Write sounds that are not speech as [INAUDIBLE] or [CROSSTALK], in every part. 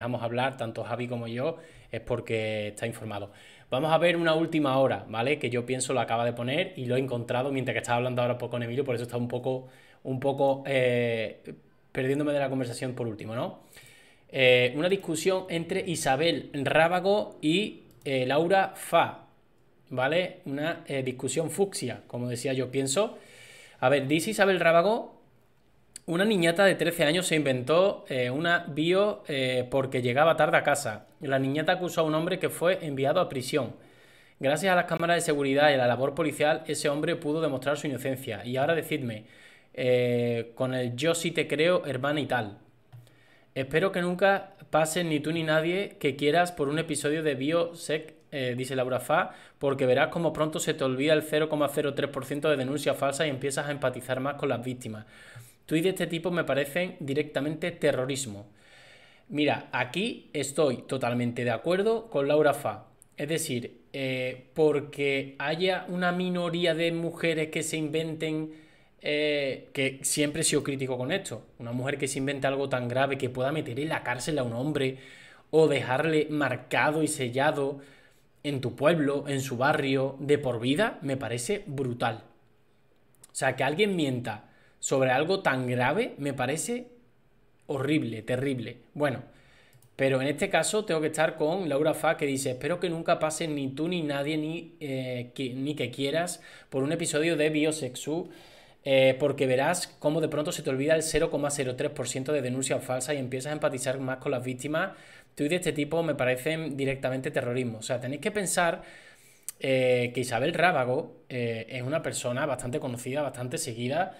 Vamos a hablar, tanto Javi como yo, es porque está informado. Vamos a ver una última hora, ¿vale? Que yo pienso lo acaba de poner y lo he encontrado mientras que estaba hablando ahora poco con Emilio, por eso está un poco, un poco eh, perdiéndome de la conversación por último, ¿no? Eh, una discusión entre Isabel Rábago y eh, Laura Fa, ¿vale? Una discusión fucsia, como decía yo pienso. A ver, dice Isabel Rábago una niñata de 13 años se inventó eh, una bio eh, porque llegaba tarde a casa. La niñata acusó a un hombre que fue enviado a prisión. Gracias a las cámaras de seguridad y a la labor policial, ese hombre pudo demostrar su inocencia. Y ahora decidme, eh, con el yo sí te creo, hermana y tal. Espero que nunca pases ni tú ni nadie que quieras por un episodio de BioSec, dice Laura Fa, porque verás como pronto se te olvida el 0,03% de denuncias falsas y empiezas a empatizar más con las víctimas. Tweets de este tipo me parecen directamente terrorismo. Mira, aquí estoy totalmente de acuerdo con Laura Fa. Es decir, eh, porque haya una minoría de mujeres que se inventen, eh, que siempre he sido crítico con esto, una mujer que se inventa algo tan grave que pueda meter en la cárcel a un hombre o dejarle marcado y sellado en tu pueblo, en su barrio, de por vida, me parece brutal. O sea, que alguien mienta sobre algo tan grave me parece horrible, terrible. Bueno, pero en este caso tengo que estar con Laura Fa que dice, espero que nunca pase ni tú ni nadie ni, eh, que, ni que quieras por un episodio de Biosexu. Eh, porque verás cómo de pronto se te olvida el 0,03% de denuncias falsas y empiezas a empatizar más con las víctimas. y de este tipo me parecen directamente terrorismo. O sea, tenéis que pensar eh, que Isabel Rábago es una persona bastante conocida, bastante seguida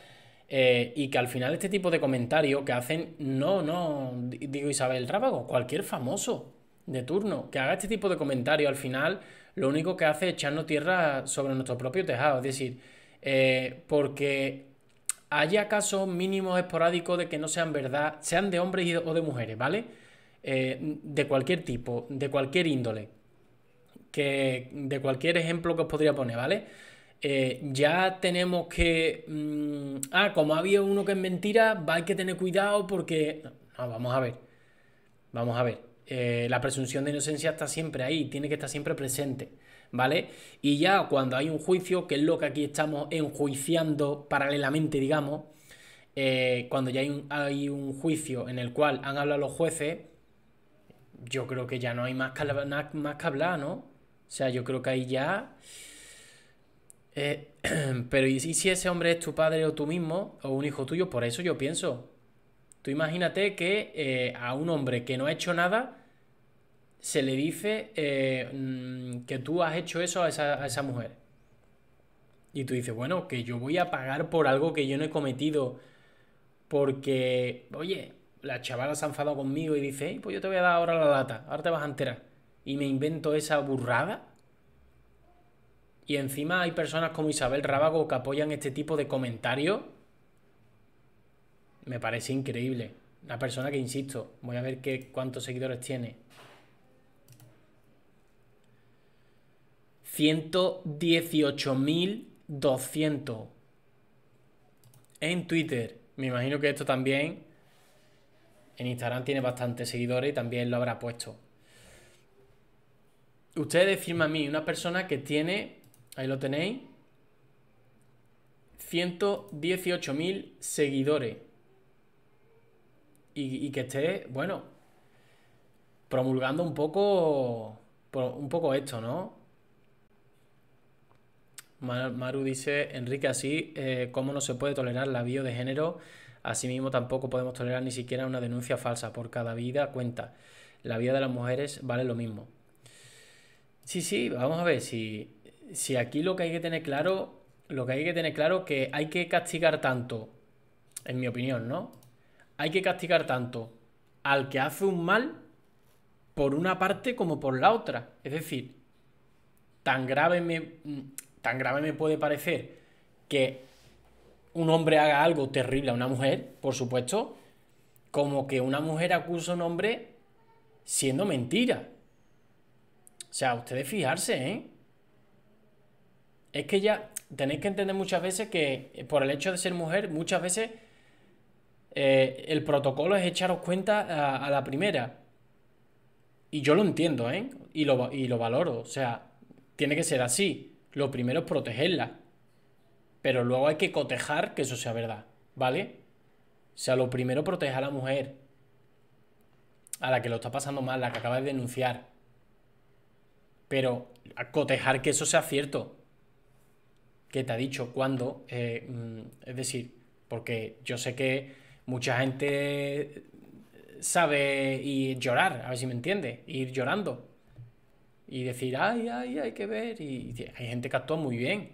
eh, y que al final este tipo de comentarios que hacen, no, no, digo Isabel Rábago, cualquier famoso de turno que haga este tipo de comentarios al final, lo único que hace es echarnos tierra sobre nuestro propio tejado. Es decir, eh, porque haya casos mínimos esporádicos de que no sean verdad, sean de hombres o de mujeres, ¿vale? Eh, de cualquier tipo, de cualquier índole, que de cualquier ejemplo que os podría poner, ¿vale? ya tenemos que mm, ah, como había habido uno que es mentira, hay que tener cuidado porque... No, vamos a ver. Vamos a ver. Eh, la presunción de inocencia está siempre ahí, tiene que estar siempre presente, ¿vale? Y ya cuando hay un juicio, que es lo que aquí estamos enjuiciando paralelamente, digamos, eh, cuando ya hay un, hay un, juicio en el cual han hablado los jueces, yo creo que ya no hay más que hablar, ¿no? O sea, yo creo que ahí ya... Eh, [CLEARS THROAT] pero ¿y si ese hombre es tu padre o tú mismo o un hijo tuyo? Por eso yo pienso. Tú imagínate que eh, a un hombre que no ha hecho nada se le dice eh, mm, que tú has hecho eso a esa, mujer. Y tú dices, bueno, que yo voy a pagar por algo que yo no he cometido. Porque, oye, la chavala se ha enfadado conmigo y dice, pues yo te voy a dar ahora la lata, ahora te vas a enterar. Y me invento esa burrada y encima hay personas como Isabel Rábago que apoyan este tipo de comentarios, me parece increíble. Una persona que, insisto, voy a ver qué, cuántos seguidores tiene. 118.200 en Twitter. Me imagino que esto también en Instagram tiene bastantes seguidores y también lo habrá puesto. Ustedes firman a mí, una persona que tiene Ahí lo tenéis. 118.000 seguidores. Y, que esté, bueno, promulgando un poco, un poco esto, ¿no? Maru dice, Enrique, así eh, como no se puede tolerar la bio de género, asimismo tampoco podemos tolerar ni siquiera una denuncia falsa, por cada vida cuenta. La vida de las mujeres vale lo mismo. Sí, sí, vamos a ver si si aquí lo que hay que tener claro, lo que hay que tener claro es que hay que castigar tanto, en mi opinión, ¿no? Hay que castigar tanto al que hace un mal por una parte como por la otra. Es decir, tan grave me, mm, tan grave me puede parecer que un hombre haga algo terrible a una mujer, por supuesto, como que una mujer acusa a un hombre siendo mentira. O sea, ustedes fijarse, ¿eh? Es que ya tenéis que entender muchas veces que eh, por el hecho de ser mujer, muchas veces eh, el protocolo es echaros cuenta a, la primera. Y yo lo entiendo, ¿eh? Y lo, y lo valoro. O sea, tiene que ser así. Lo primero es protegerla. Pero luego hay que cotejar que eso sea verdad, ¿vale? O sea, lo primero protege a la mujer. A la que lo está pasando mal, la que acaba de denunciar. Pero cotejar que eso sea cierto que te ha dicho cuándo, eh, mm, es decir, porque yo sé que mucha gente sabe y llorar, a ver si me entiende, ir llorando y decir, ay, ay, hay que ver, y, hay gente que actúa muy bien,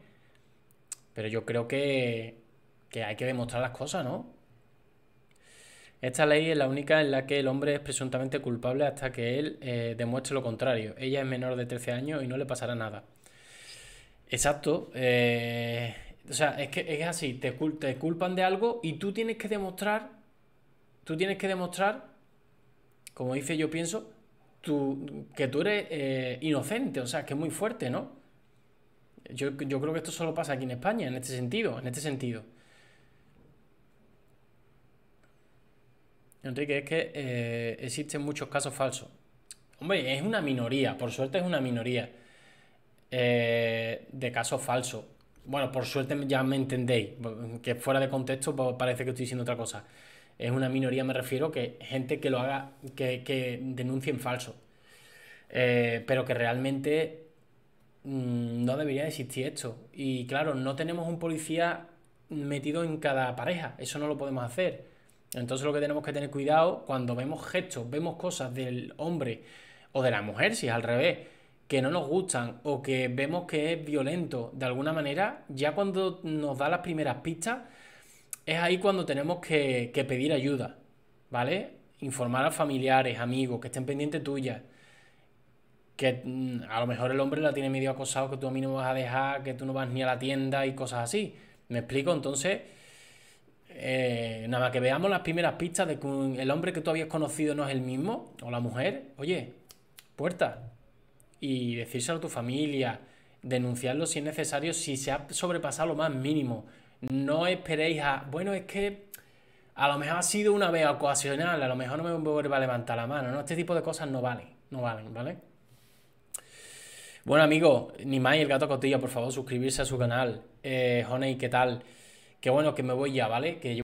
pero yo creo que, que hay que demostrar las cosas, ¿no? Esta ley es la única en la que el hombre es presuntamente culpable hasta que él eh, demuestre lo contrario. Ella es menor de 13 años y no le pasará nada. Exacto. Eh, o sea, es que es así, te, culpan de algo y tú tienes que demostrar, tú tienes que demostrar, como dice yo pienso, que tú eres eh, inocente, o sea, que es muy fuerte, ¿no? Yo, creo que esto solo pasa aquí en España, en este sentido, en este sentido. Enrique, es que eh, existen muchos casos falsos. Hombre, es una minoría, por suerte es una minoría. Eh, de caso falso. Bueno, por suerte ya me entendéis, que fuera de contexto pues, parece que estoy diciendo otra cosa. Es una minoría, me refiero, que gente que lo haga, que, que denuncie en falso. Eh, pero que realmente mm, no debería existir esto. Y claro, no tenemos un policía metido en cada pareja, eso no lo podemos hacer. Entonces lo que tenemos que tener cuidado cuando vemos gestos, vemos cosas del hombre o de la mujer, si es al revés, que no nos gustan o que vemos que es violento de alguna manera, ya cuando nos da las primeras pistas, es ahí cuando tenemos que, pedir ayuda, ¿vale? Informar a familiares, amigos, que estén pendientes tuyas. Que mm, a lo mejor el hombre la tiene medio acosado, que tú a mí no me vas a dejar, que tú no vas ni a la tienda y cosas así. ¿Me explico? Entonces, eh, nada que veamos las primeras pistas de que el hombre que tú habías conocido no es el mismo, o la mujer, oye, puerta, y decírselo a tu familia, denunciarlo si es necesario, si se ha sobrepasado lo más mínimo. No esperéis a, bueno, es que a lo mejor ha sido una vez ocasional, a lo mejor no me vuelva a levantar la mano, ¿no? Este tipo de cosas no valen, no valen, ¿vale? Bueno, amigo, ni más el gato cotilla, por favor, suscribirse a su canal. Eh, Honey, ¿qué tal? Qué bueno, que me voy ya, ¿vale? Que